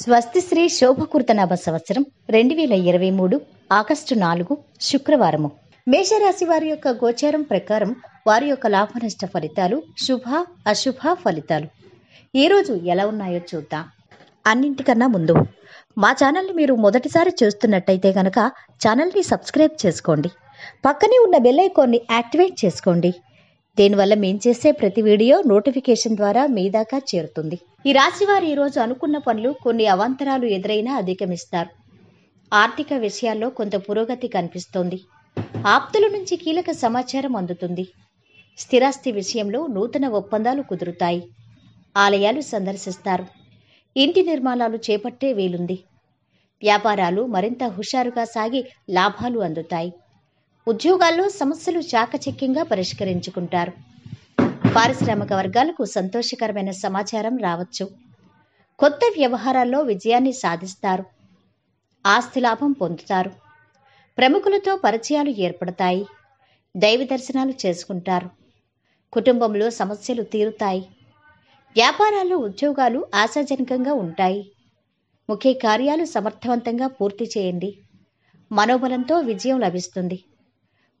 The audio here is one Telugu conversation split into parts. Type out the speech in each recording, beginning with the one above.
స్వస్తిశ్రీ శోభకృతనాభ సంవత్సరం రెండు వేల ఇరవై మూడు ఆగస్టు నాలుగు శుక్రవారము మేషరాశి వారి యొక్క గోచారం ప్రకారం వారి యొక్క లాభనష్ట ఫలితాలు శుభ అశుభ ఫలితాలు ఈరోజు ఎలా ఉన్నాయో చూద్దాం అన్నింటికన్నా ముందు మా ఛానల్ని మీరు మొదటిసారి చూస్తున్నట్టయితే కనుక ఛానల్ని సబ్స్క్రైబ్ చేసుకోండి పక్కనే ఉన్న బెల్ ఐకాన్ని యాక్టివేట్ చేసుకోండి దీనివల్ల మేము చేసే ప్రతి వీడియో నోటిఫికేషన్ ద్వారా మీ దాకా చేరుతుంది ఈ రాశివారు ఈరోజు అనుకున్న పనులు కొన్ని అవాంతరాలు ఎదురైనా అధిగమిస్తారు ఆర్థిక విషయాల్లో కొంత పురోగతి కనిపిస్తోంది ఆప్తుల నుంచి కీలక సమాచారం అందుతుంది స్థిరాస్తి విషయంలో నూతన ఒప్పందాలు కుదురుతాయి ఆలయాలు సందర్శిస్తారు ఇంటి నిర్మాణాలు చేపట్టే వీలుంది వ్యాపారాలు మరింత హుషారుగా సాగి లాభాలు అందుతాయి ఉద్యోగాల్లో సమస్యలు చాకచక్యంగా పరిష్కరించుకుంటారు పారిశ్రామిక వర్గాలకు సంతోషకరమైన సమాచారం రావచ్చు కొత్త వ్యవహారాల్లో విజయాన్ని సాధిస్తారు ఆస్తి లాభం పొందుతారు ప్రముఖులతో పరిచయాలు ఏర్పడతాయి దైవ దర్శనాలు చేసుకుంటారు కుటుంబంలో సమస్యలు తీరుతాయి వ్యాపారాలు ఉద్యోగాలు ఆశాజనకంగా ఉంటాయి ముఖ్య కార్యాలు సమర్థవంతంగా పూర్తి చేయండి మనోబలంతో విజయం లభిస్తుంది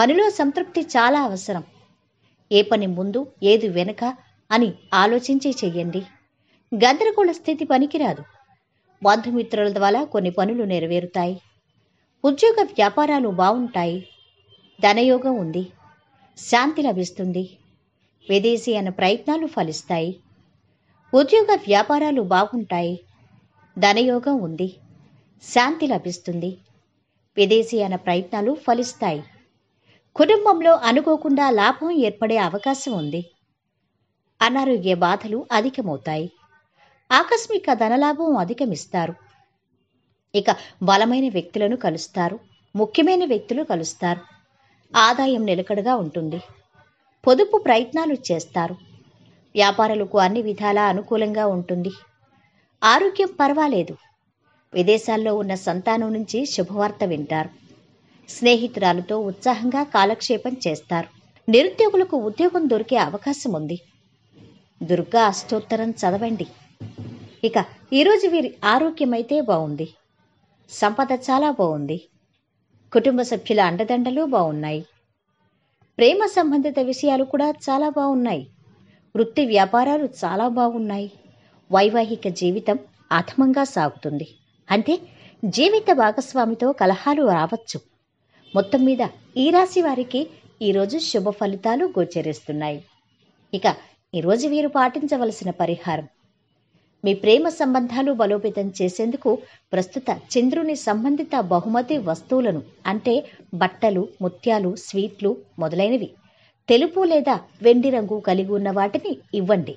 పనిలో సంతృప్తి చాలా అవసరం ఏ పని ముందు ఏది వెనక అని ఆలోచించి చెయ్యండి గందరగోళ స్థితి పనికిరాదు బంధుమిత్రుల ద్వారా కొన్ని పనులు నెరవేరుతాయి ఉద్యోగ వ్యాపారాలు బాగుంటాయి ధనయోగం ఉంది శాంతి లభిస్తుంది విదేశీ అన్న ప్రయత్నాలు ఫలిస్తాయి ఉద్యోగ వ్యాపారాలు బాగుంటాయి ధనయోగం ఉంది శాంతి లభిస్తుంది విదేశీ అన్న ప్రయత్నాలు ఫలిస్తాయి కుటుంబంలో అనుకోకుండా లాభం ఏర్పడే అవకాశం ఉంది అనారోగ్య బాధలు అధికమవుతాయి ఆకస్మిక ధనలాభం అధికమిస్తారు ఇక బలమైన వ్యక్తులను కలుస్తారు ముఖ్యమైన వ్యక్తులు కలుస్తారు ఆదాయం నిలకడగా ఉంటుంది పొదుపు ప్రయత్నాలు చేస్తారు వ్యాపారులకు అన్ని విధాలా అనుకూలంగా ఉంటుంది ఆరోగ్యం పర్వాలేదు విదేశాల్లో ఉన్న సంతానం నుంచి శుభవార్త వింటారు స్నేహితురాలతో ఉత్సాహంగా కాలక్షేపం చేస్తారు నిరుద్యోగులకు ఉద్యోగం దొరికే అవకాశం ఉంది దుర్గా అష్టోత్తరం చదవండి ఇక ఈరోజు వీరి ఆరోగ్యమైతే బాగుంది సంపద చాలా బాగుంది కుటుంబ సభ్యుల అండదండలు బాగున్నాయి ప్రేమ సంబంధిత విషయాలు కూడా చాలా బాగున్నాయి వృత్తి వ్యాపారాలు చాలా బాగున్నాయి వైవాహిక జీవితం అధమంగా సాగుతుంది అంతే జీవిత భాగస్వామితో కలహాలు రావచ్చు మొత్తం మీద ఈ రాశి వారికి ఈరోజు శుభ ఫలితాలు గోచరిస్తున్నాయి ఇక ఈరోజు వీరు పాటించవలసిన పరిహారం మీ ప్రేమ సంబంధాలు బలోపేతం చేసేందుకు ప్రస్తుత చంద్రుని సంబంధిత బహుమతి వస్తువులను అంటే బట్టలు ముత్యాలు స్వీట్లు మొదలైనవి తెలుపు లేదా వెండి రంగు కలిగి ఉన్న వాటిని ఇవ్వండి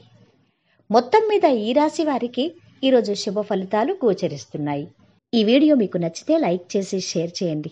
మొత్తం మీద ఈ రాశి వారికి ఈరోజు శుభ ఫలితాలు గోచరిస్తున్నాయి ఈ వీడియో మీకు నచ్చితే లైక్ చేసి షేర్ చేయండి